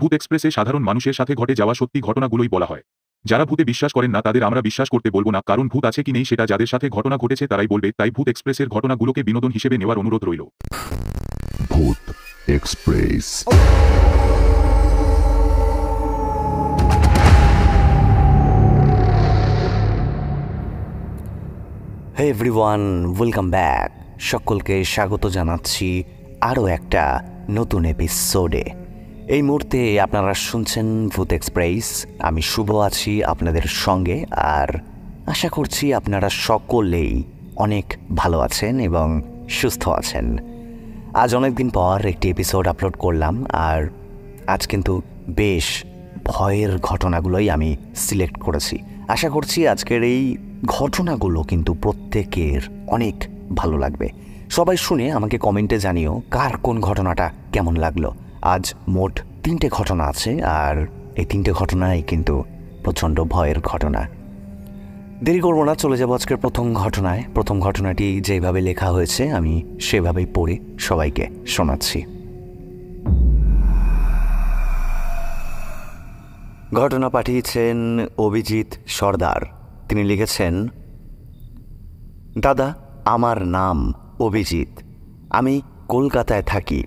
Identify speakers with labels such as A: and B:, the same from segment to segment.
A: ভূত এক্সপ্রেসে সাধারণ মানুষের সাথে ঘটে যাওয়া সত্যি ঘটনাগুলোই বলা হয় যারা ভূতে বিশ্বাস করেন না তাদের আমরা বিশ্বাস করতে বলবো না কারণ ভূত আছে কি নেই সেটা যাদের সাথে ঘটনা ঘটেছে তারাই বলবে তাই ভূত এক্সপ্রেসের ঘটনাগুলোকে বিনোদন হিসেবে নেওয়ার অনুরোধ রইল Bhoot express hey everyone welcome back সকলকে স্বাগত জানাচ্ছি আরও একটা নতুন এপিসোডে এই মুহূর্তে আপনারা শুনছেন ভূত এক্সপ্রেস আমি শুভ আছি আপনাদের সঙ্গে আর আশা করছি আপনারা সকলেই অনেক ভালো আছেন এবং সুস্থ আছেন আজ অনেকদিন পর একটি এপিসোড আপলোড করলাম আর আজ কিন্তু বেশ ভয়ের ঘটনাগুলোই আমি সিলেক্ট করেছি আশা করছি আজকের এই ঘটনাগুলো কিন্তু প্রত্যেকের অনেক ভালো লাগবে সবাই শুনে আমাকে কমেন্টে জানিও কার কোন ঘটনাটা কেমন লাগলো আজ মোট তিনটে ঘটনা আছে আর এই তিনটে ঘটনাই কিন্তু প্রচণ্ড ভয়ের ঘটনা দেরি করবো না চলে যাবো আজকের প্রথম ঘটনায় প্রথম ঘটনাটি যেভাবে লেখা হয়েছে আমি সেভাবেই পড়ে সবাইকে শোনাচ্ছি ঘটনা পাঠিয়েছেন অভিজিৎ সর্দার তিনি লিখেছেন দাদা আমার নাম অভিজিৎ আমি কলকাতায় থাকি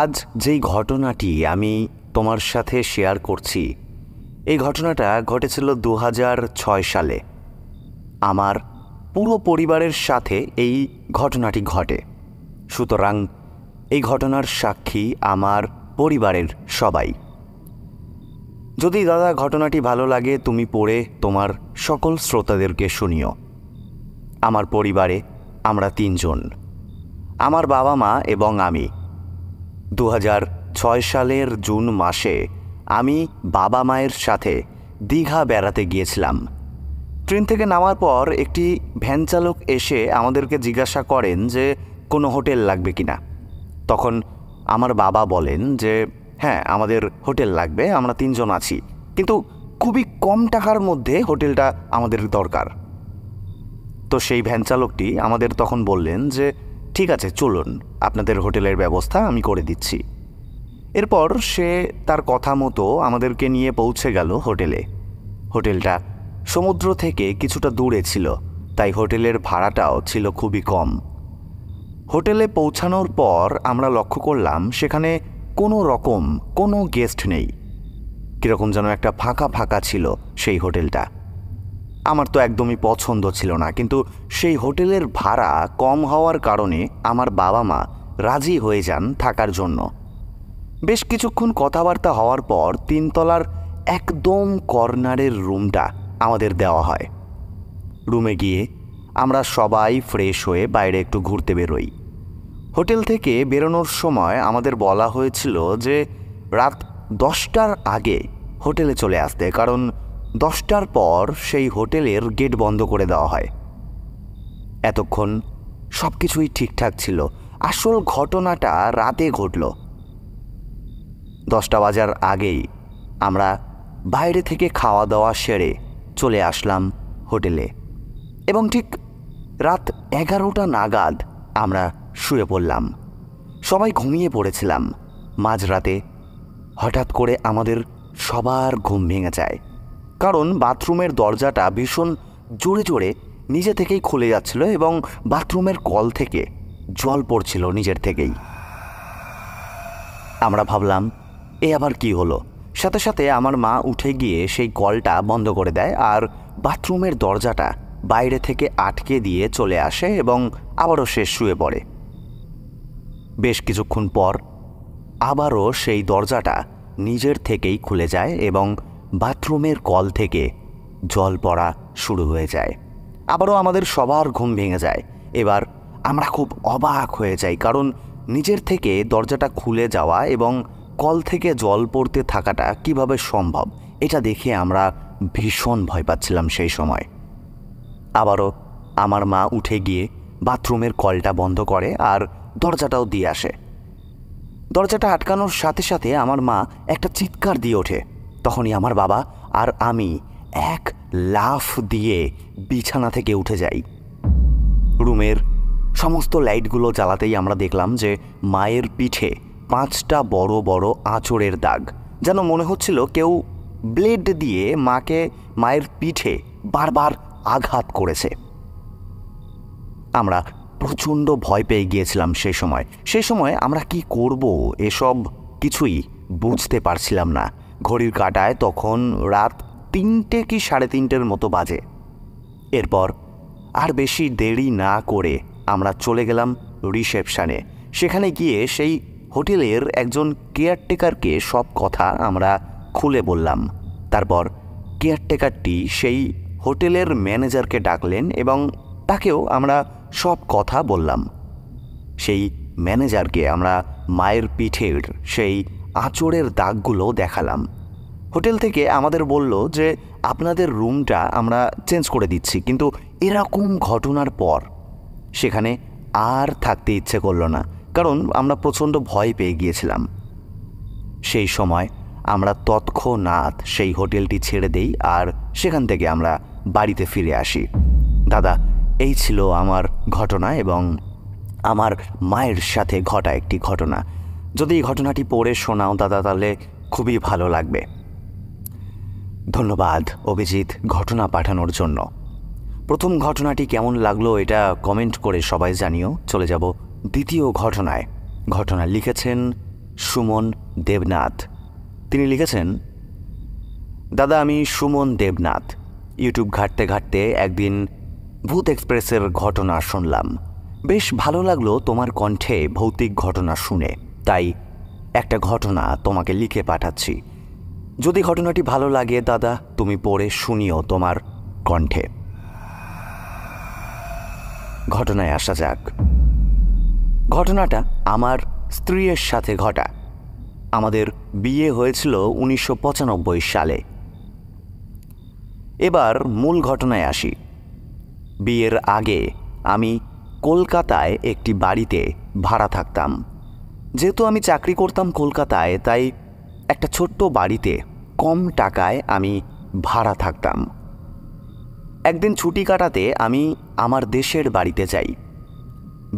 A: আজ যেই ঘটনাটি আমি তোমার সাথে শেয়ার করছি এই ঘটনাটা ঘটেছিল দু সালে আমার পুরো পরিবারের সাথে এই ঘটনাটি ঘটে সুতরাং এই ঘটনার সাক্ষী আমার পরিবারের সবাই যদি দাদা ঘটনাটি ভালো লাগে তুমি পড়ে তোমার সকল শ্রোতাদেরকে শুনিও আমার পরিবারে আমরা তিনজন আমার বাবা মা এবং আমি দু সালের জুন মাসে আমি বাবা মায়ের সাথে দীঘা বেড়াতে গিয়েছিলাম ট্রেন থেকে নামার পর একটি ভ্যান চালক এসে আমাদেরকে জিজ্ঞাসা করেন যে কোনো হোটেল লাগবে কি না তখন আমার বাবা বলেন যে হ্যাঁ আমাদের হোটেল লাগবে আমরা তিনজন আছি কিন্তু খুবই কম টাকার মধ্যে হোটেলটা আমাদের দরকার তো সেই ভ্যান চালকটি আমাদের তখন বললেন যে ঠিক আছে চলুন আপনাদের হোটেলের ব্যবস্থা আমি করে দিচ্ছি এরপর সে তার কথা মতো আমাদেরকে নিয়ে পৌঁছে গেল হোটেলে হোটেলটা সমুদ্র থেকে কিছুটা দূরে ছিল তাই হোটেলের ভাড়াটাও ছিল খুবই কম হোটেলে পৌঁছানোর পর আমরা লক্ষ্য করলাম সেখানে কোনো রকম কোনো গেস্ট নেই কীরকম যেন একটা ফাঁকা ফাঁকা ছিল সেই হোটেলটা আমার তো একদমই পছন্দ ছিল না কিন্তু সেই হোটেলের ভাড়া কম হওয়ার কারণে আমার বাবা মা রাজি হয়ে যান থাকার জন্য বেশ কিছুক্ষণ কথাবার্তা হওয়ার পর তিনতলার একদম কর্নারের রুমটা আমাদের দেওয়া হয় রুমে গিয়ে আমরা সবাই ফ্রেশ হয়ে বাইরে একটু ঘুরতে বেরোই হোটেল থেকে বেরোনোর সময় আমাদের বলা হয়েছিল যে রাত দশটার আগে হোটেলে চলে আসতে কারণ দশটার পর সেই হোটেলের গেট বন্ধ করে দেওয়া হয় এতক্ষণ সব কিছুই ঠিকঠাক ছিল আসল ঘটনাটা রাতে ঘটল দশটা বাজার আগেই আমরা বাইরে থেকে খাওয়া দাওয়া সেরে চলে আসলাম হোটেলে এবং ঠিক রাত এগারোটা নাগাদ আমরা শুয়ে পড়লাম সবাই ঘুমিয়ে পড়েছিলাম মাঝরাতে হঠাৎ করে আমাদের সবার ঘুম ভেঙে যায় কারণ বাথরুমের দরজাটা ভীষণ জোরে জোরে নিজে থেকেই খুলে যাচ্ছিল এবং বাথরুমের কল থেকে জল পড়ছিল নিজের থেকেই আমরা ভাবলাম এ আবার কি হলো সাথে সাথে আমার মা উঠে গিয়ে সেই কলটা বন্ধ করে দেয় আর বাথরুমের দরজাটা বাইরে থেকে আটকে দিয়ে চলে আসে এবং আবারও সে শুয়ে পড়ে বেশ কিছুক্ষণ পর আবারও সেই দরজাটা নিজের থেকেই খুলে যায় এবং বাথরুমের কল থেকে জল পড়া শুরু হয়ে যায় আবারও আমাদের সবার ঘুম ভেঙে যায় এবার আমরা খুব অবাক হয়ে যাই কারণ নিজের থেকে দরজাটা খুলে যাওয়া এবং কল থেকে জল পড়তে থাকাটা কিভাবে সম্ভব এটা দেখে আমরা ভীষণ ভয় পাচ্ছিলাম সেই সময় আবারও আমার মা উঠে গিয়ে বাথরুমের কলটা বন্ধ করে আর দরজাটাও দিয়ে আসে দরজাটা আটকানোর সাথে সাথে আমার মা একটা চিৎকার দিয়ে ওঠে তখনই আমার বাবা আর আমি এক লাফ দিয়ে বিছানা থেকে উঠে যাই রুমের সমস্ত লাইটগুলো জ্বালাতেই আমরা দেখলাম যে মায়ের পিঠে পাঁচটা বড় বড় আঁচড়ের দাগ যেন মনে হচ্ছিল কেউ ব্লেড দিয়ে মাকে মায়ের পিঠে বারবার আঘাত করেছে আমরা প্রচণ্ড ভয় পেয়ে গিয়েছিলাম সে সময় সে সময় আমরা কি করব এসব কিছুই বুঝতে পারছিলাম না ঘড়ির কাটায় তখন রাত তিনটে কি সাড়ে তিনটের মতো বাজে এরপর আর বেশি দেরি না করে আমরা চলে গেলাম রিসেপশানে সেখানে গিয়ে সেই হোটেলের একজন কেয়ারটেকারকে সব কথা আমরা খুলে বললাম তারপর কেয়ারটেকারটি সেই হোটেলের ম্যানেজারকে ডাকলেন এবং তাকেও আমরা সব কথা বললাম সেই ম্যানেজারকে আমরা মায়ের পিঠের সেই আঁচড়ের দাগগুলো দেখালাম হোটেল থেকে আমাদের বলল যে আপনাদের রুমটা আমরা চেঞ্জ করে দিচ্ছি কিন্তু এরকম ঘটনার পর সেখানে আর থাকতে ইচ্ছে করল না কারণ আমরা প্রচণ্ড ভয় পেয়ে গিয়েছিলাম সেই সময় আমরা তৎক্ষণাৎ সেই হোটেলটি ছেড়ে দেই আর সেখান থেকে আমরা বাড়িতে ফিরে আসি দাদা এই ছিল আমার ঘটনা এবং আমার মায়ের সাথে ঘটা একটি ঘটনা যদি এই ঘটনাটি পড়ে শোনাও দাদা তাহলে খুবই ভালো লাগবে ধন্যবাদ অভিজিৎ ঘটনা পাঠানোর জন্য প্রথম ঘটনাটি কেমন লাগলো এটা কমেন্ট করে সবাই জানিও চলে যাব দ্বিতীয় ঘটনায় ঘটনা লিখেছেন সুমন দেবনাথ তিনি লিখেছেন দাদা আমি সুমন দেবনাথ ইউটিউব ঘাটতে ঘাটতে একদিন ভূত এক্সপ্রেসের ঘটনা শুনলাম বেশ ভালো লাগলো তোমার কণ্ঠে ভৌতিক ঘটনা শুনে তাই একটা ঘটনা তোমাকে লিখে পাঠাচ্ছি যদি ঘটনাটি ভালো লাগে দাদা তুমি পড়ে শুনিও তোমার কণ্ঠে ঘটনায় আসা যাক ঘটনাটা আমার স্ত্রীর সাথে ঘটা আমাদের বিয়ে হয়েছিল উনিশশো সালে এবার মূল ঘটনায় আসি বিয়ের আগে আমি কলকাতায় একটি বাড়িতে ভাড়া থাকতাম যেহেতু আমি চাকরি করতাম কলকাতায় তাই একটা ছোট্ট বাড়িতে কম টাকায় আমি ভাড়া থাকতাম একদিন ছুটি কাটাতে আমি আমার দেশের বাড়িতে যাই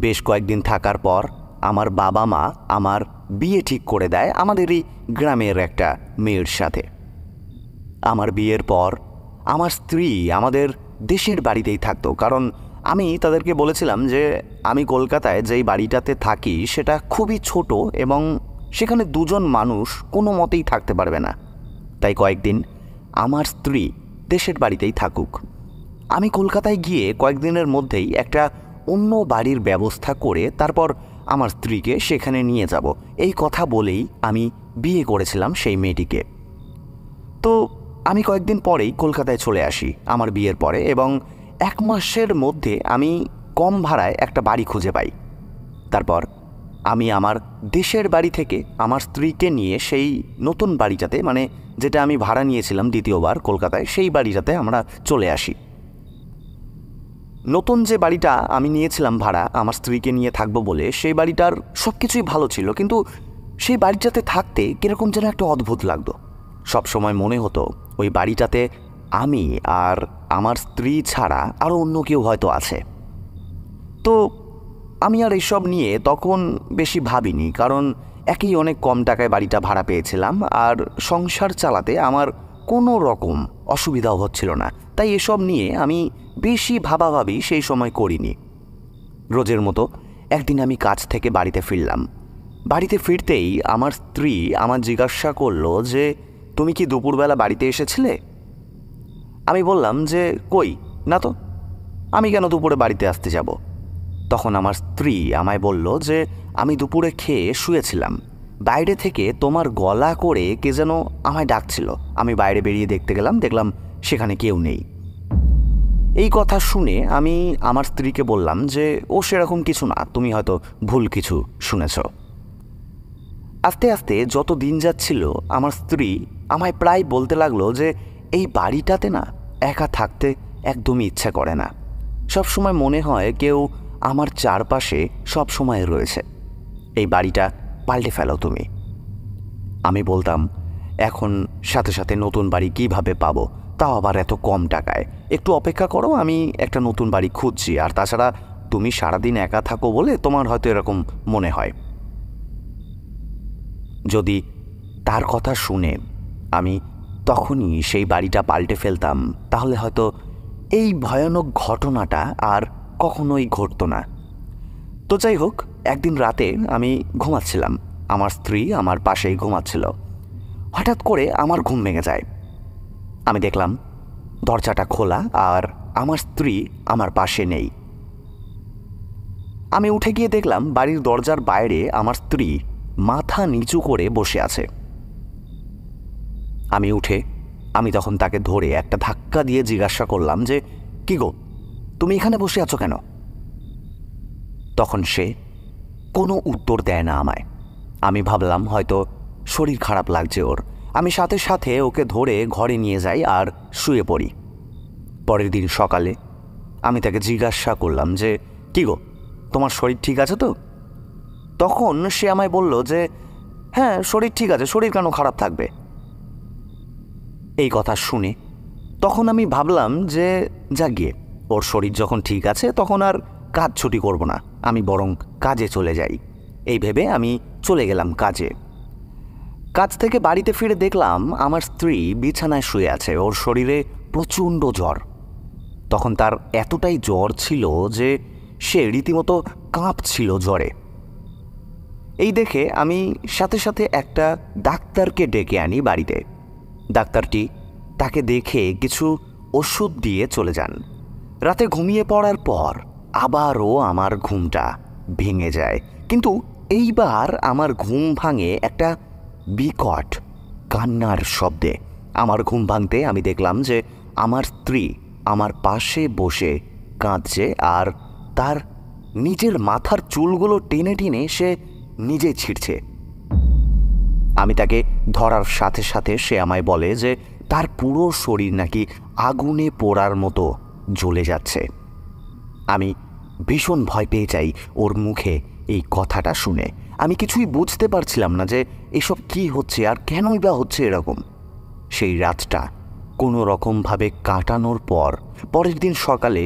A: বেশ কয়েকদিন থাকার পর আমার বাবা মা আমার বিয়ে ঠিক করে দেয় আমাদেরই গ্রামের একটা মেয়ের সাথে আমার বিয়ের পর আমার স্ত্রী আমাদের দেশের বাড়িতেই থাকতো কারণ আমি তাদেরকে বলেছিলাম যে আমি কলকাতায় যেই বাড়িটাতে থাকি সেটা খুবই ছোট এবং সেখানে দুজন মানুষ কোনো মতেই থাকতে পারবে না তাই কয়েকদিন আমার স্ত্রী দেশের বাড়িতেই থাকুক আমি কলকাতায় গিয়ে কয়েকদিনের মধ্যেই একটা অন্য বাড়ির ব্যবস্থা করে তারপর আমার স্ত্রীকে সেখানে নিয়ে যাব এই কথা বলেই আমি বিয়ে করেছিলাম সেই মেয়েটিকে তো আমি কয়েকদিন পরেই কলকাতায় চলে আসি আমার বিয়ের পরে এবং এক মাসের মধ্যে আমি কম ভাড়ায় একটা বাড়ি খুঁজে পাই তারপর আমি আমার দেশের বাড়ি থেকে আমার স্ত্রীকে নিয়ে সেই নতুন বাড়িটাতে মানে যেটা আমি ভাড়া নিয়েছিলাম দ্বিতীয়বার কলকাতায় সেই বাড়িটাতে আমরা চলে আসি নতুন যে বাড়িটা আমি নিয়েছিলাম ভাড়া আমার স্ত্রীকে নিয়ে থাকবো বলে সেই বাড়িটার সব কিছুই ভালো ছিল কিন্তু সেই বাড়িটাতে থাকতে কীরকম যেন একটা অদ্ভুত লাগতো সবসময় মনে হতো ওই বাড়িটাতে আমি আর আমার স্ত্রী ছাড়া আরও অন্য কেউ হয়তো আছে তো আমি আর এসব নিয়ে তখন বেশি ভাবিনি কারণ একই অনেক কম টাকায় বাড়িটা ভাড়া পেয়েছিলাম আর সংসার চালাতে আমার কোনো রকম অসুবিধাও হচ্ছিল না তাই এসব নিয়ে আমি বেশি ভাবাভাবি সেই সময় করিনি রোজের মতো একদিন আমি কাজ থেকে বাড়িতে ফিরলাম বাড়িতে ফিরতেই আমার স্ত্রী আমার জিজ্ঞাসা করলো যে তুমি কি দুপুরবেলা বাড়িতে এসেছিলে আমি বললাম যে কই না তো আমি কেন দুপুরে বাড়িতে আসতে যাব তখন আমার স্ত্রী আমায় বলল যে আমি দুপুরে খেয়ে শুয়েছিলাম বাইরে থেকে তোমার গলা করে কে যেন আমায় ডাকছিল আমি বাইরে বেরিয়ে দেখতে গেলাম দেখলাম সেখানে কেউ নেই এই কথা শুনে আমি আমার স্ত্রীকে বললাম যে ও সেরকম কিছু না তুমি হয়তো ভুল কিছু শুনেছ আস্তে আস্তে যত দিন যাচ্ছিল আমার স্ত্রী আমায় প্রায় বলতে লাগলো যে এই বাড়িটাতে না একা থাকতে একদমই ইচ্ছা করে না সব সময় মনে হয় কেউ আমার চারপাশে সব সময় রয়েছে এই বাড়িটা পাল্টে ফেলো তুমি আমি বলতাম এখন সাথে সাথে নতুন বাড়ি কিভাবে পাবো তাও আবার এত কম টাকায় একটু অপেক্ষা করো আমি একটা নতুন বাড়ি খুঁজছি আর তাছাড়া তুমি সারাদিন একা থাকো বলে তোমার হয়তো এরকম মনে হয় যদি তার কথা শুনে আমি তখনই সেই বাড়িটা পাল্টে ফেলতাম তাহলে হয়তো এই ভয়ানক ঘটনাটা আর কখনোই ঘটতো না তো যাই হোক একদিন রাতে আমি ঘুমাচ্ছিলাম আমার স্ত্রী আমার পাশেই ঘুমাচ্ছিল হঠাৎ করে আমার ঘুম ভেঙে যায় আমি দেখলাম দরজাটা খোলা আর আমার স্ত্রী আমার পাশে নেই আমি উঠে গিয়ে দেখলাম বাড়ির দরজার বাইরে আমার স্ত্রী মাথা নিচু করে বসে আছে আমি উঠে আমি তখন তাকে ধরে একটা ধাক্কা দিয়ে জিজ্ঞাসা করলাম যে কি গো তুমি এখানে বসে আছো কেন তখন সে কোনো উত্তর দেয় না আমায় আমি ভাবলাম হয়তো শরীর খারাপ লাগছে ওর আমি সাথে সাথে ওকে ধরে ঘরে নিয়ে যাই আর শুয়ে পড়ি পরের দিন সকালে আমি তাকে জিজ্ঞাসা করলাম যে কি গো তোমার শরীর ঠিক আছে তো তখন সে আমায় বলল যে হ্যাঁ শরীর ঠিক আছে শরীর কেন খারাপ থাকবে এই কথা শুনে তখন আমি ভাবলাম যে যা গিয়ে ওর শরীর যখন ঠিক আছে তখন আর কাজ ছুটি করব না আমি বরং কাজে চলে যাই এই ভেবে আমি চলে গেলাম কাজে কাজ থেকে বাড়িতে ফিরে দেখলাম আমার স্ত্রী বিছানায় শুয়ে আছে ওর শরীরে প্রচণ্ড জ্বর তখন তার এতটাই জ্বর ছিল যে সে রীতিমতো কাঁপছিল জ্বরে এই দেখে আমি সাথে সাথে একটা ডাক্তারকে ডেকে আনি বাড়িতে ডাক্তারটি তাকে দেখে কিছু ওষুধ দিয়ে চলে যান রাতে ঘুমিয়ে পড়ার পর আবারও আমার ঘুমটা ভেঙে যায় কিন্তু এইবার আমার ঘুম ভাঙে একটা বিকট কান্নার শব্দে আমার ঘুম ভাঙতে আমি দেখলাম যে আমার স্ত্রী আমার পাশে বসে কাঁদছে আর তার নিজের মাথার চুলগুলো টেনে টেনে সে নিজে ছিঁড়ছে আমি তাকে ধরার সাথে সাথে সে আমায় বলে যে তার পুরো শরীর নাকি আগুনে পোড়ার মতো জ্বলে যাচ্ছে আমি ভীষণ ভয় পেয়ে যাই ওর মুখে এই কথাটা শুনে আমি কিছুই বুঝতে পারছিলাম না যে এসব কি হচ্ছে আর কেনই বা হচ্ছে এরকম সেই রাতটা কোনো রকমভাবে কাটানোর পর পরের দিন সকালে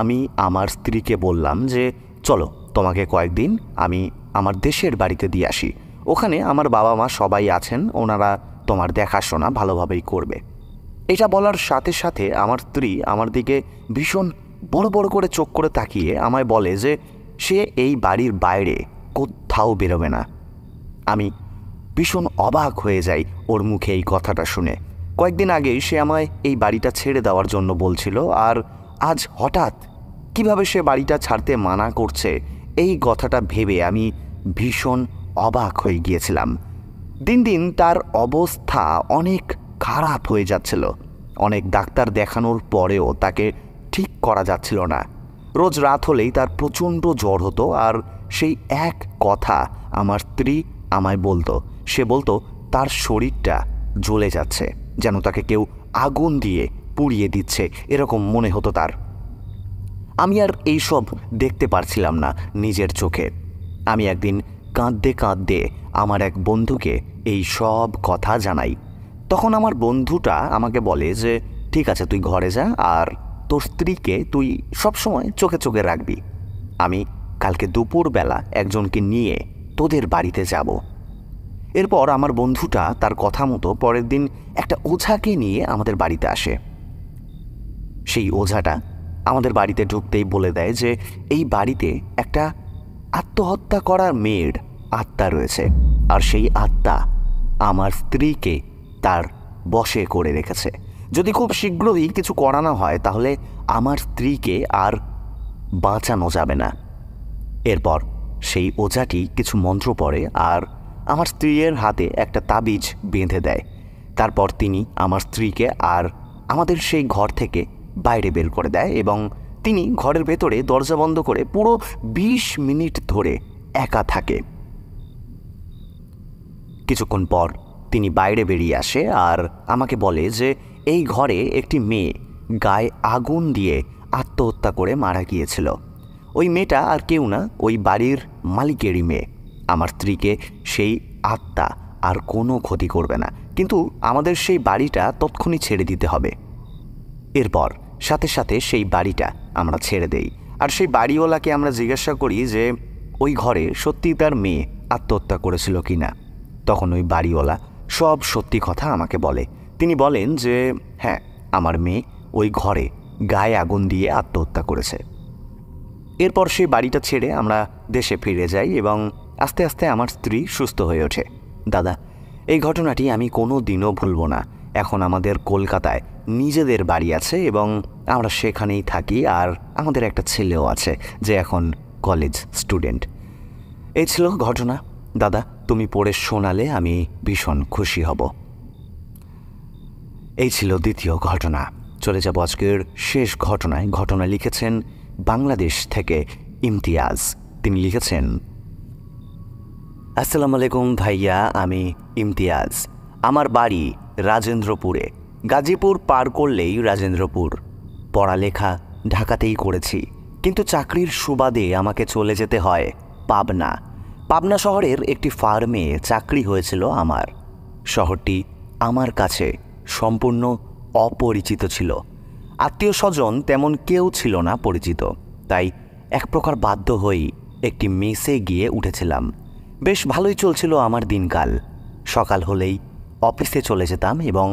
A: আমি আমার স্ত্রীকে বললাম যে চলো তোমাকে কয়েকদিন আমি আমার দেশের বাড়িতে দিয়ে আসি ওখানে আমার বাবা মা সবাই আছেন ওনারা তোমার দেখাশোনা ভালোভাবেই করবে এটা বলার সাথে সাথে আমার স্ত্রী আমার দিকে ভীষণ বড় বড় করে চোখ করে তাকিয়ে আমায় বলে যে সে এই বাড়ির বাইরে কোথাও বেরোবে না আমি ভীষণ অবাক হয়ে যাই ওর মুখে এই কথাটা শুনে কয়েকদিন আগেই সে আমায় এই বাড়িটা ছেড়ে দেওয়ার জন্য বলছিল আর আজ হঠাৎ কিভাবে সে বাড়িটা ছাড়তে মানা করছে এই কথাটা ভেবে আমি ভীষণ অবাক হয়ে গিয়েছিলাম দিন দিন তার অবস্থা অনেক খারাপ হয়ে যাচ্ছিল অনেক ডাক্তার দেখানোর পরেও তাকে ঠিক করা যাচ্ছিল না রোজ রাত হলেই তার প্রচণ্ড জ্বর হতো আর সেই এক কথা আমার স্ত্রী আমায় বলতো সে বলতো তার শরীরটা জ্বলে যাচ্ছে যেন তাকে কেউ আগুন দিয়ে পুড়িয়ে দিচ্ছে এরকম মনে হতো তার আমি আর এইসব দেখতে পারছিলাম না নিজের চোখে আমি একদিন কাঁদতে কাঁদতে আমার এক বন্ধুকে এই সব কথা জানাই তখন আমার বন্ধুটা আমাকে বলে যে ঠিক আছে তুই ঘরে যা আর তোর স্ত্রীকে তুই সবসময় চোখে চোখে রাখবি আমি কালকে দুপুরবেলা একজনকে নিয়ে তোদের বাড়িতে যাব এরপর আমার বন্ধুটা তার কথা মতো পরের দিন একটা ওঝাকে নিয়ে আমাদের বাড়িতে আসে সেই ওঝাটা আমাদের বাড়িতে ঢুকতেই বলে দেয় যে এই বাড়িতে একটা আত্মহত্যা করার মেয়ের আত্মা রয়েছে আর সেই আত্মা আমার স্ত্রীকে তার বসে করে রেখেছে যদি খুব শীঘ্রই কিছু করানো হয় তাহলে আমার স্ত্রীকে আর বাঁচানো যাবে না এরপর সেই ওজাটি কিছু মন্ত্র পড়ে আর আমার স্ত্রীর হাতে একটা তাবিজ বেঁধে দেয় তারপর তিনি আমার স্ত্রীকে আর আমাদের সেই ঘর থেকে বাইরে বের করে দেয় এবং তিনি ঘরের ভেতরে দরজা বন্ধ করে পুরো ২০ মিনিট ধরে একা থাকে কিছুক্ষণ পর তিনি বাইরে বেরিয়ে আসে আর আমাকে বলে যে এই ঘরে একটি মেয়ে গায়ে আগুন দিয়ে আত্মহত্যা করে মারা গিয়েছিল ওই মেয়েটা আর কেউ না ওই বাড়ির মালিকেরই মেয়ে আমার স্ত্রীকে সেই আত্মা আর কোনো ক্ষতি করবে না কিন্তু আমাদের সেই বাড়িটা তৎক্ষণি ছেড়ে দিতে হবে এরপর সাথে সাথে সেই বাড়িটা আমরা ছেড়ে দেই আর সেই বাড়িওয়ালাকে আমরা জিজ্ঞাসা করি যে ওই ঘরে সত্যি তার মেয়ে আত্মহত্যা করেছিল কি না তখন ওই বাড়িওয়ালা সব সত্যি কথা আমাকে বলে তিনি বলেন যে হ্যাঁ আমার মেয়ে ওই ঘরে গায়ে আগুন দিয়ে আত্মহত্যা করেছে এরপর সেই বাড়িটা ছেড়ে আমরা দেশে ফিরে যাই এবং আস্তে আস্তে আমার স্ত্রী সুস্থ হয়ে ওঠে দাদা এই ঘটনাটি আমি কোনো দিনও ভুলব না এখন আমাদের কলকাতায় নিজেদের বাড়ি আছে এবং আমরা সেখানেই থাকি আর আমাদের একটা ছেলেও আছে যে এখন কলেজ স্টুডেন্ট এই ছিল ঘটনা দাদা তুমি পড়ে শোনালে আমি ভীষণ খুশি হব এই ছিল দ্বিতীয় ঘটনা চলে যাব আজকের শেষ ঘটনায় ঘটনা লিখেছেন বাংলাদেশ থেকে ইমতিয়াজ তিনি লিখেছেন আসসালামু আলাইকুম ভাইয়া আমি ইমতিয়াজ আমার বাড়ি রাজেন্দ্রপুরে গাজীপুর পার করলেই রাজেন্দ্রপুর পড়ালেখা ঢাকাতেই করেছি কিন্তু চাকরির সুবাদে আমাকে চলে যেতে হয় পাবনা পাবনা শহরের একটি ফার্মে চাকরি হয়েছিল আমার শহরটি আমার কাছে সম্পূর্ণ অপরিচিত ছিল আত্মীয় স্বজন তেমন কেউ ছিল না পরিচিত তাই এক প্রকার বাধ্য হয়েই একটি মেসে গিয়ে উঠেছিলাম বেশ ভালোই চলছিল আমার দিনকাল সকাল হলেই অফিসে চলে যেতাম এবং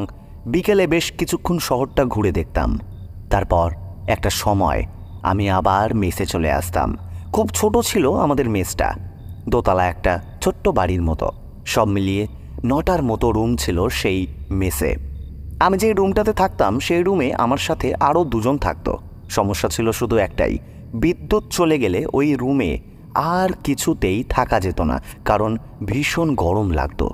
A: বিকেলে বেশ কিছুক্ষণ শহরটা ঘুরে দেখতাম তারপর একটা সময় আমি আবার মেসে চলে আসতাম খুব ছোট ছিল আমাদের মেসটা দোতলা একটা ছোট্ট বাড়ির মতো সব মিলিয়ে নটার মতো রুম ছিল সেই মেসে আমি যে রুমটাতে থাকতাম সেই রুমে আমার সাথে আরও দুজন থাকতো সমস্যা ছিল শুধু একটাই বিদ্যুৎ চলে গেলে ওই রুমে আর কিছুতেই থাকা যেত না কারণ ভীষণ গরম লাগতো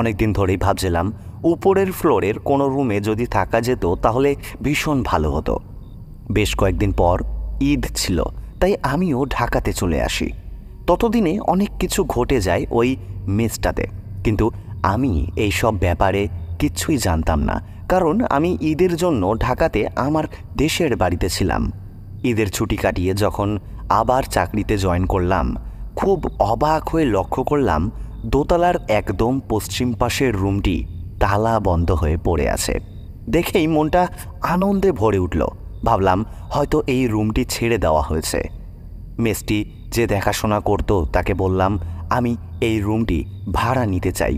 A: অনেক দিন ধরেই ভাবছিলাম উপরের ফ্লোরের কোনো রুমে যদি থাকা যেত তাহলে ভীষণ ভালো হতো বেশ কয়েকদিন পর ঈদ ছিল তাই আমিও ঢাকাতে চলে আসি ততদিনে অনেক কিছু ঘটে যায় ওই মেসটাতে কিন্তু আমি এই সব ব্যাপারে কিচ্ছুই জানতাম না কারণ আমি ঈদের জন্য ঢাকাতে আমার দেশের বাড়িতে ছিলাম ঈদের ছুটি কাটিয়ে যখন আবার চাকরিতে জয়েন করলাম খুব অবাক হয়ে লক্ষ্য করলাম দোতলার একদম পশ্চিম পাশের রুমটি তালা বন্ধ হয়ে পড়ে আছে দেখেই মনটা আনন্দে ভরে উঠল ভাবলাম হয়তো এই রুমটি ছেড়ে দেওয়া হয়েছে মেসটি যে দেখাশোনা করত তাকে বললাম আমি এই রুমটি ভাড়া নিতে চাই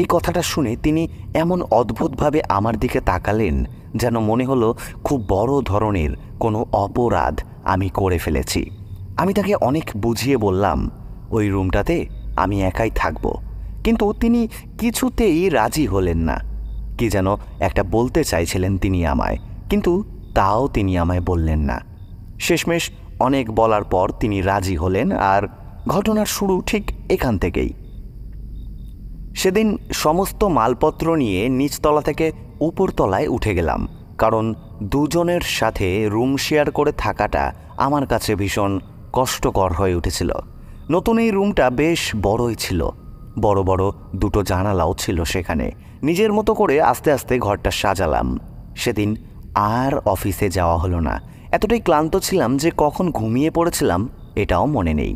A: এই কথাটা শুনে তিনি এমন অদ্ভুতভাবে আমার দিকে তাকালেন যেন মনে হলো খুব বড় ধরনের কোনো অপরাধ আমি করে ফেলেছি আমি তাকে অনেক বুঝিয়ে বললাম ওই রুমটাতে আমি একাই থাকব কিন্তু তিনি কিছুতেই রাজি হলেন না কি যেন একটা বলতে চাইছিলেন তিনি আমায় কিন্তু তাও তিনি আমায় বললেন না শেষমেশ অনেক বলার পর তিনি রাজি হলেন আর ঘটনার শুরু ঠিক এখান থেকেই সেদিন সমস্ত মালপত্র নিয়ে নিচতলা থেকে উপরতলায় উঠে গেলাম কারণ দুজনের সাথে রুম শেয়ার করে থাকাটা আমার কাছে ভীষণ কষ্টকর হয়ে উঠেছিল নতুন এই রুমটা বেশ বড়ই ছিল বড় বড় দুটো জানালাও ছিল সেখানে নিজের মতো করে আস্তে আস্তে ঘরটা সাজালাম সেদিন আর অফিসে যাওয়া হলো না এতটাই ক্লান্ত ছিলাম যে কখন ঘুমিয়ে পড়েছিলাম এটাও মনে নেই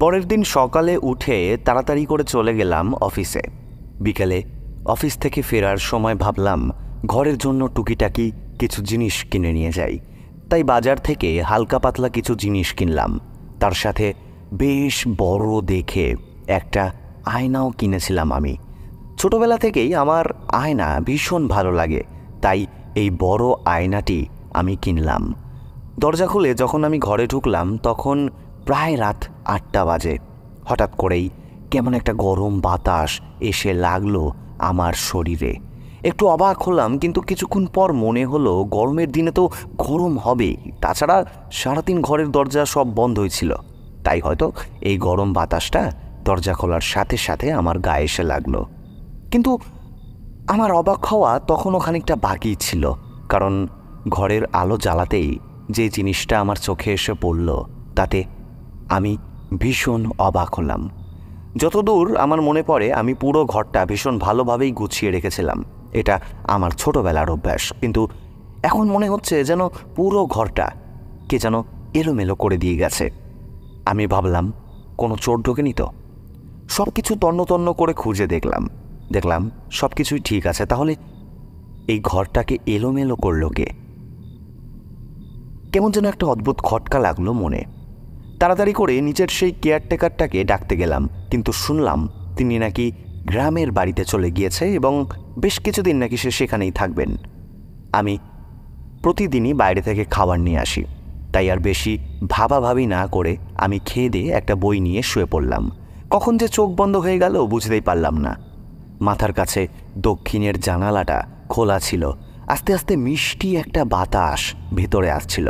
A: পরের দিন সকালে উঠে তাড়াতাড়ি করে চলে গেলাম অফিসে বিকালে অফিস থেকে ফেরার সময় ভাবলাম ঘরের জন্য টুকিটাকি কিছু জিনিস কিনে নিয়ে যাই তাই বাজার থেকে হালকা পাতলা কিছু জিনিস কিনলাম তার সাথে বেশ বড় দেখে একটা আয়নাও কিনেছিলাম আমি ছোটবেলা থেকেই আমার আয়না ভীষণ ভালো লাগে তাই এই বড় আয়নাটি আমি কিনলাম দরজা খুলে যখন আমি ঘরে ঢুকলাম তখন প্রায় রাত আটটা বাজে হঠাৎ করেই কেমন একটা গরম বাতাস এসে লাগলো আমার শরীরে একটু অবাক হলাম কিন্তু কিছুক্ষণ পর মনে হলো গরমের দিনে তো গরম হবেই তাছাড়া সারাদিন ঘরের দরজা সব বন্ধ হয়েছিল তাই হয়তো এই গরম বাতাসটা দরজা খোলার সাথে সাথে আমার গায়ে এসে লাগলো কিন্তু আমার অবাক হওয়া তখনও খানিকটা বাকি ছিল কারণ ঘরের আলো জ্বালাতেই যে জিনিসটা আমার চোখে এসে পড়ল তাতে আমি ভীষণ অবাক হলাম যতদূর আমার মনে পড়ে আমি পুরো ঘরটা ভীষণ ভালোভাবেই গুছিয়ে রেখেছিলাম এটা আমার ছোটোবেলার অভ্যাস কিন্তু এখন মনে হচ্ছে যেন পুরো ঘরটা কে যেন এলোমেলো করে দিয়ে গেছে আমি ভাবলাম কোনো চোর ঢোকেনি তো সব কিছু তন্ন করে খুঁজে দেখলাম দেখলাম সব কিছুই ঠিক আছে তাহলে এই ঘরটাকে এলোমেলো করলো কে কেমন যেন একটা অদ্ভুত খটকা লাগলো মনে তাড়াতাড়ি করে নিজের সেই কেয়ারটেকারটাকে ডাকতে গেলাম কিন্তু শুনলাম তিনি নাকি গ্রামের বাড়িতে চলে গিয়েছে এবং বেশ কিছুদিন নাকি সে সেখানেই থাকবেন আমি প্রতিদিনই বাইরে থেকে খাবার নিয়ে আসি তাই আর বেশি ভাবাভাবি না করে আমি খেয়ে দিয়ে একটা বই নিয়ে শুয়ে পড়লাম কখন যে চোখ বন্ধ হয়ে গেল বুঝতেই পারলাম না মাথার কাছে দক্ষিণের জানালাটা খোলা ছিল আস্তে আস্তে মিষ্টি একটা বাতাস ভেতরে আসছিল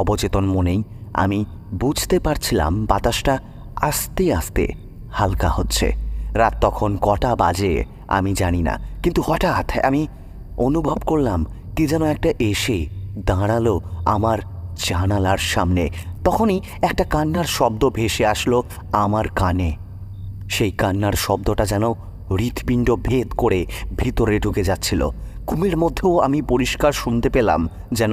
A: অবচেতন মনেই আমি বুঝতে পারছিলাম বাতাসটা আস্তে আস্তে হালকা হচ্ছে রাত তখন কটা বাজে আমি জানি না কিন্তু হঠাৎ আমি অনুভব করলাম কি যেন একটা এসে দাঁড়ালো আমার জানালার সামনে তখনই একটা কান্নার শব্দ ভেসে আসলো আমার কানে সেই কান্নার শব্দটা যেন হৃৎপিণ্ড ভেদ করে ভিতরে ঢুকে যাচ্ছিল ঘুমের মধ্যেও আমি পরিষ্কার শুনতে পেলাম যেন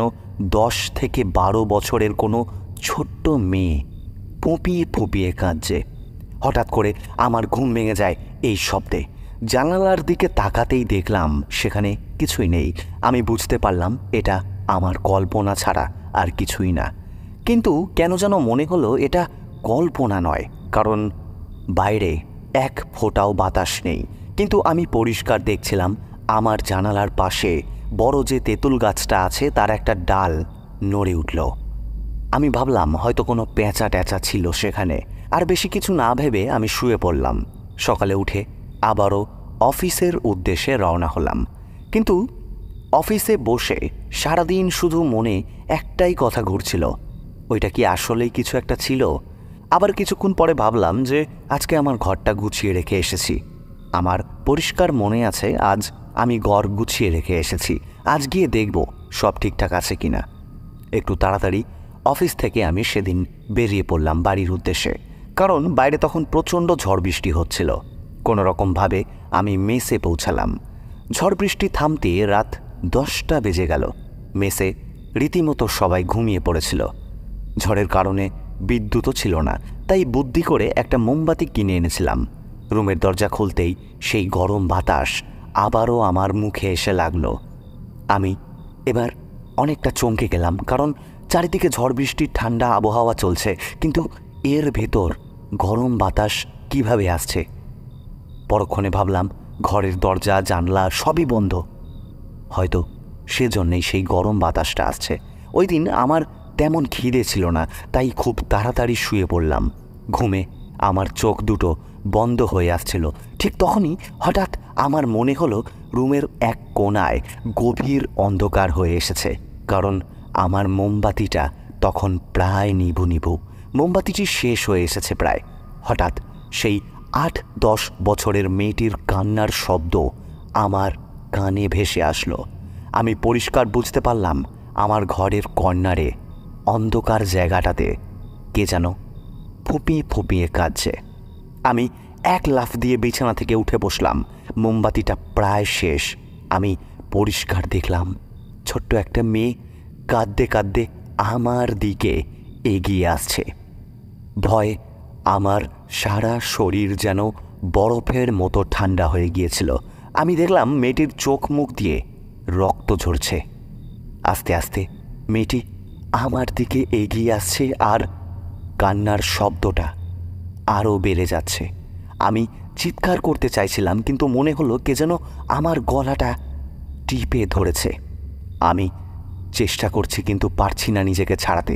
A: দশ থেকে বারো বছরের কোনো ছোট্ট মেয়ে পুঁপিয়ে পঁপিয়ে কাঁদছে হঠাৎ করে আমার ঘুম ভেঙে যায় এই শব্দে জানালার দিকে তাকাতেই দেখলাম সেখানে কিছুই নেই আমি বুঝতে পারলাম এটা আমার কল্পনা ছাড়া আর কিছুই না কিন্তু কেন যেন মনে হলো এটা কল্পনা নয় কারণ বাইরে এক ফোঁটাও বাতাস নেই কিন্তু আমি পরিষ্কার দেখছিলাম আমার জানালার পাশে বড় যে তেঁতুল গাছটা আছে তার একটা ডাল নড়ে উঠল আমি ভাবলাম হয়তো কোনো পেঁচা ট্যাঁচা ছিল সেখানে আর বেশি কিছু না ভেবে আমি শুয়ে পড়লাম সকালে উঠে আবারও অফিসের উদ্দেশ্যে রওনা হলাম কিন্তু অফিসে বসে সারাদিন শুধু মনে একটাই কথা ঘুরছিল ওইটা কি আসলেই কিছু একটা ছিল আবার কিছুক্ষণ পরে ভাবলাম যে আজকে আমার ঘরটা গুছিয়ে রেখে এসেছি আমার পরিষ্কার মনে আছে আজ আমি গড় গুছিয়ে রেখে এসেছি আজ গিয়ে দেখব সব ঠিকঠাক আছে কিনা একটু তাড়াতাড়ি অফিস থেকে আমি সেদিন বেরিয়ে পড়লাম বাড়ির উদ্দেশ্যে কারণ বাইরে তখন প্রচণ্ড ঝড় বৃষ্টি হচ্ছিল কোনোরকমভাবে আমি মেসে পৌঁছালাম ঝড় বৃষ্টি থামতে রাত দশটা বেজে গেল মেসে রীতিমতো সবাই ঘুমিয়ে পড়েছিল ঝড়ের কারণে বিদ্যুৎও ছিল না তাই বুদ্ধি করে একটা মোমবাতি কিনে এনেছিলাম রুমের দরজা খুলতেই সেই গরম বাতাস আবারও আমার মুখে এসে লাগল আমি এবার অনেকটা চমকে গেলাম কারণ চারিদিকে ঝড় বৃষ্টির ঠান্ডা আবহাওয়া চলছে কিন্তু এর ভেতর গরম বাতাস কিভাবে আসছে পরক্ষণে ভাবলাম ঘরের দরজা জানলা সবই বন্ধ হয়তো সেজন্যেই সেই গরম বাতাসটা আসছে ওই দিন আমার তেমন খিদে ছিল না তাই খুব তাড়াতাড়ি শুয়ে পড়লাম ঘুমে আমার চোখ দুটো বন্ধ হয়ে আসছিল ঠিক তখনই হঠাৎ আমার মনে হলো রুমের এক কোনায় গভীর অন্ধকার হয়ে এসেছে কারণ আমার মোমবাতিটা তখন প্রায় নিবু নিবু মোমবাতিটি শেষ হয়ে এসেছে প্রায় হঠাৎ সেই আট দশ বছরের মেয়েটির কান্নার শব্দ আমার কানে ভেসে আসলো আমি পরিষ্কার বুঝতে পারলাম আমার ঘরের কর্নারে অন্ধকার জায়গাটাতে কে যেন ফুপিয়ে ফুপিয়ে কাঁদছে আমি এক লাফ দিয়ে বিছানা থেকে উঠে বসলাম মোমবাতিটা প্রায় শেষ আমি পরিষ্কার দেখলাম ছোট্ট একটা মেয়ে কাঁদতে কাঁদতে আমার দিকে এগিয়ে আসছে ভয় আমার সারা শরীর যেন বরফের মতো ঠান্ডা হয়ে গিয়েছিল আমি দেখলাম মেয়েটির চোখ মুখ দিয়ে রক্ত ঝরছে আস্তে আস্তে মেয়েটি আমার দিকে এগিয়ে আসছে আর কান্নার শব্দটা আরও বেড়ে যাচ্ছে আমি চিৎকার করতে চাইছিলাম কিন্তু মনে হলো কে যেন আমার গলাটা টিপে ধরেছে আমি চেষ্টা করছি কিন্তু পারছি না নিজেকে ছাড়াতে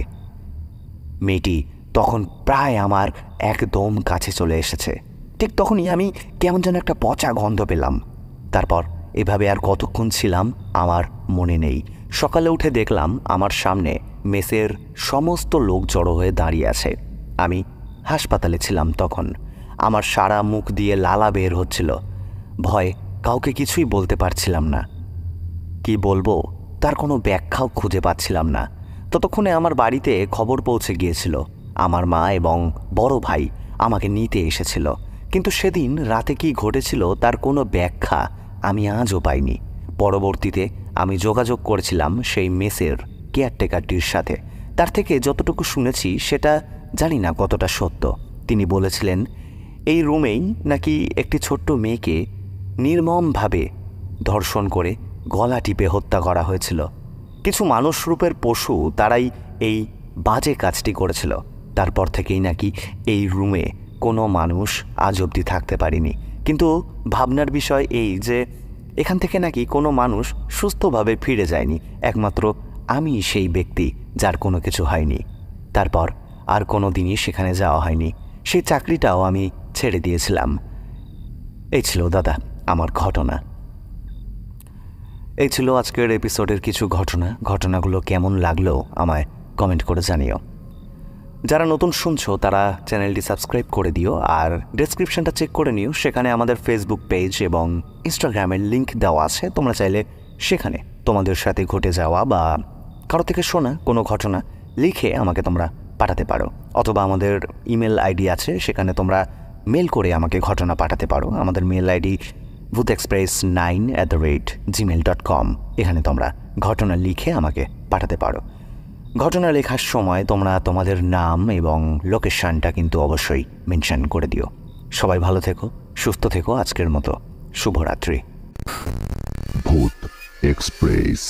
A: মেয়েটি তখন প্রায় আমার একদম কাছে চলে এসেছে ঠিক তখনই আমি কেমন যেন একটা পচা গন্ধ পেলাম তারপর এভাবে আর কতক্ষণ ছিলাম আমার মনে নেই সকালে উঠে দেখলাম আমার সামনে মেসের সমস্ত লোক জড়ো হয়ে দাঁড়িয়ে আছে আমি হাসপাতালে ছিলাম তখন আমার সারা মুখ দিয়ে লালা বের হচ্ছিল ভয় কাউকে কিছুই বলতে পারছিলাম না কি বলবো তার কোনো ব্যাখ্যাও খুঁজে পাচ্ছিলাম না ততক্ষণে আমার বাড়িতে খবর পৌঁছে গিয়েছিল আমার মা এবং বড় ভাই আমাকে নিতে এসেছিল কিন্তু সেদিন রাতে কি ঘটেছিল তার কোনো ব্যাখ্যা আমি আজও পাইনি পরবর্তীতে আমি যোগাযোগ করেছিলাম সেই মেসের কেয়ারটেকারটির সাথে তার থেকে যতটুকু শুনেছি সেটা জানি না কতটা সত্য তিনি বলেছিলেন এই রুমেই নাকি একটি ছোট্ট মেয়েকে নির্মমভাবে ধর্ষণ করে গলা টিপে হত্যা করা হয়েছিল কিছু মানুষ রূপের পশু তারাই এই বাজে কাজটি করেছিল তারপর থেকেই নাকি এই রুমে কোনো মানুষ আজ অবধি থাকতে পারেনি কিন্তু ভাবনার বিষয় এই যে এখান থেকে নাকি কোনো মানুষ সুস্থভাবে ফিরে যায়নি একমাত্র আমি সেই ব্যক্তি যার কোনো কিছু হয়নি তারপর আর কোনো দিনই সেখানে যাওয়া হয়নি সেই চাকরিটাও আমি ছেড়ে দিয়েছিলাম এই ছিল দাদা আমার ঘটনা এই ছিল আজকের এপিসোডের কিছু ঘটনা ঘটনাগুলো কেমন লাগলো আমায় কমেন্ট করে জানিও যারা নতুন শুনছো তারা চ্যানেলটি সাবস্ক্রাইব করে দিও আর ডেসক্রিপশনটা চেক করে নিও সেখানে আমাদের ফেসবুক পেজ এবং ইনস্টাগ্রামের লিঙ্ক দেওয়া আছে তোমরা চাইলে সেখানে তোমাদের সাথে ঘটে যাওয়া বা কারো থেকে শোনা কোনো ঘটনা লিখে আমাকে তোমরা পাঠাতে পারো অথবা আমাদের ইমেল আইডি আছে সেখানে তোমরা মেল করে আমাকে ঘটনা পাঠাতে পারো আমাদের mail ID Bhoot express nine at the rate Gmail dot com এখানে তোমরা ঘটনা লিখে আমাকে পাঠাতে পারো ঘটনা লেখার সময় তোমরা তোমাদের নাম এবং লোকেশানটা কিন্তু অবশ্যই মেনশান করে দিও সবাই ভালো থেকো সুস্থ থেকো আজকের মতো শুভরাত্রি ভূত এক্সপ্রেস